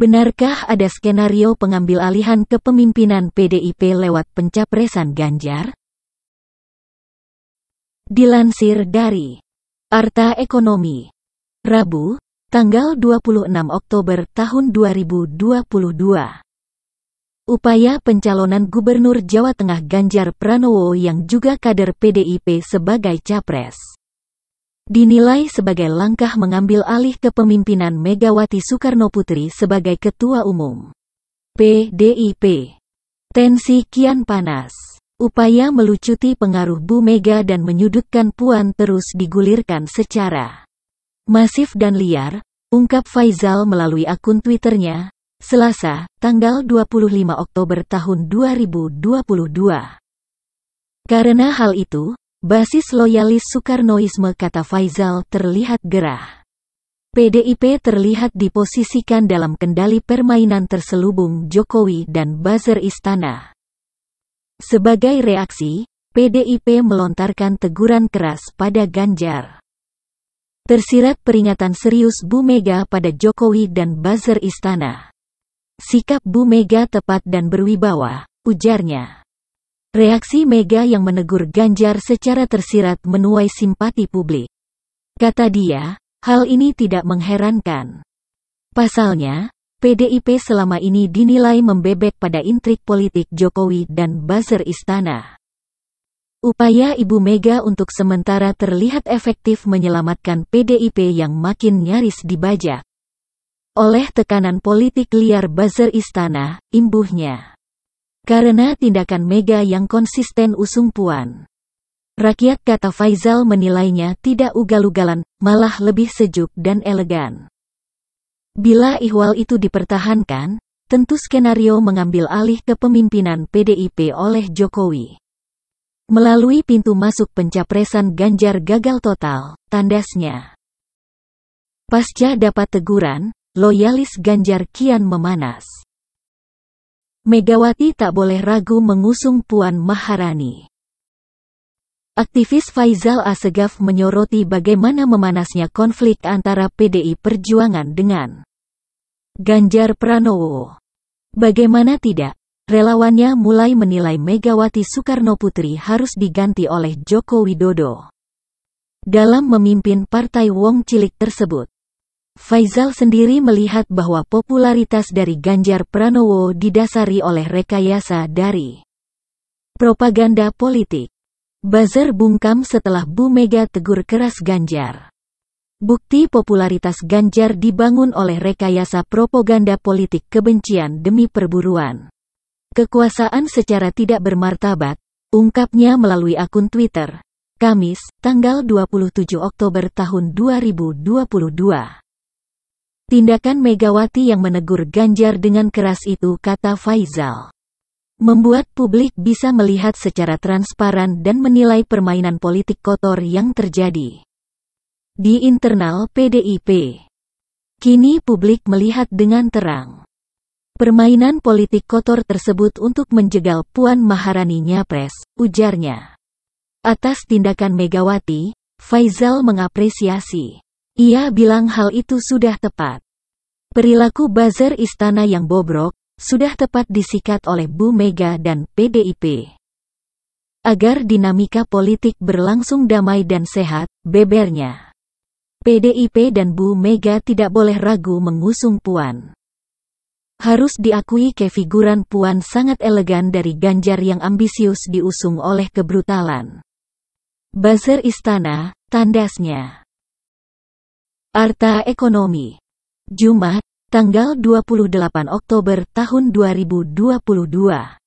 Benarkah ada skenario pengambil alihan kepemimpinan PDIP lewat pencapresan Ganjar? Dilansir dari Arta Ekonomi Rabu, tanggal 26 Oktober tahun 2022 Upaya pencalonan Gubernur Jawa Tengah Ganjar Pranowo yang juga kader PDIP sebagai capres. Dinilai sebagai langkah mengambil alih kepemimpinan Megawati Soekarno Putri sebagai Ketua Umum PDIP. Tensi kian panas. Upaya melucuti pengaruh Bu Mega dan menyudutkan Puan terus digulirkan secara masif dan liar, ungkap Faizal melalui akun Twitternya, Selasa, tanggal 25 Oktober tahun 2022. Karena hal itu, basis loyalis Soekarnoisme kata Faizal terlihat gerah. PDIP terlihat diposisikan dalam kendali permainan terselubung Jokowi dan buzzer istana. Sebagai reaksi, PDIP melontarkan teguran keras pada Ganjar. Tersirat peringatan serius Bu Mega pada Jokowi dan buzzer istana. Sikap Bu Mega tepat dan berwibawa, ujarnya. Reaksi Mega yang menegur Ganjar secara tersirat menuai simpati publik. Kata dia, hal ini tidak mengherankan. Pasalnya, PDIP selama ini dinilai membebek pada intrik politik Jokowi dan buzzer istana. Upaya Ibu Mega untuk sementara terlihat efektif menyelamatkan PDIP yang makin nyaris dibajak oleh tekanan politik liar buzzer istana, imbuhnya. Karena tindakan Mega yang konsisten usung Puan. Rakyat kata Faizal menilainya tidak ugal-ugalan, malah lebih sejuk dan elegan. Bila ihwal itu dipertahankan, tentu skenario mengambil alih kepemimpinan PDIP oleh Jokowi. Melalui pintu masuk pencapresan Ganjar gagal total, tandasnya. Pasca dapat teguran, loyalis Ganjar kian memanas. Megawati tak boleh ragu mengusung Puan Maharani. Aktivis Faizal Asegaf menyoroti bagaimana memanasnya konflik antara PDI Perjuangan dengan Ganjar Pranowo. Bagaimana tidak, relawannya mulai menilai Megawati Soekarno Putri harus diganti oleh Joko Widodo. Dalam memimpin partai Wong Cilik tersebut, Faizal sendiri melihat bahwa popularitas dari Ganjar Pranowo didasari oleh rekayasa dari propaganda politik. Bazar bungkam setelah Bu Mega tegur keras Ganjar. Bukti popularitas Ganjar dibangun oleh rekayasa propaganda politik kebencian demi perburuan. Kekuasaan secara tidak bermartabat, ungkapnya melalui akun Twitter, Kamis, tanggal 27 Oktober tahun 2022. Tindakan Megawati yang menegur Ganjar dengan keras itu kata Faizal. Membuat publik bisa melihat secara transparan dan menilai permainan politik kotor yang terjadi. Di internal PDIP. Kini publik melihat dengan terang. Permainan politik kotor tersebut untuk menjegal Puan Maharani nyapres, ujarnya. Atas tindakan Megawati, Faizal mengapresiasi. Ia bilang hal itu sudah tepat. Perilaku buzzer istana yang bobrok, sudah tepat disikat oleh Bu Mega dan PDIP. Agar dinamika politik berlangsung damai dan sehat, bebernya. PDIP dan Bu Mega tidak boleh ragu mengusung Puan. Harus diakui kefiguran Puan sangat elegan dari Ganjar yang ambisius diusung oleh kebrutalan. Buzzer istana, tandasnya. Arta Ekonomi Jumat, tanggal 28 Oktober tahun 2022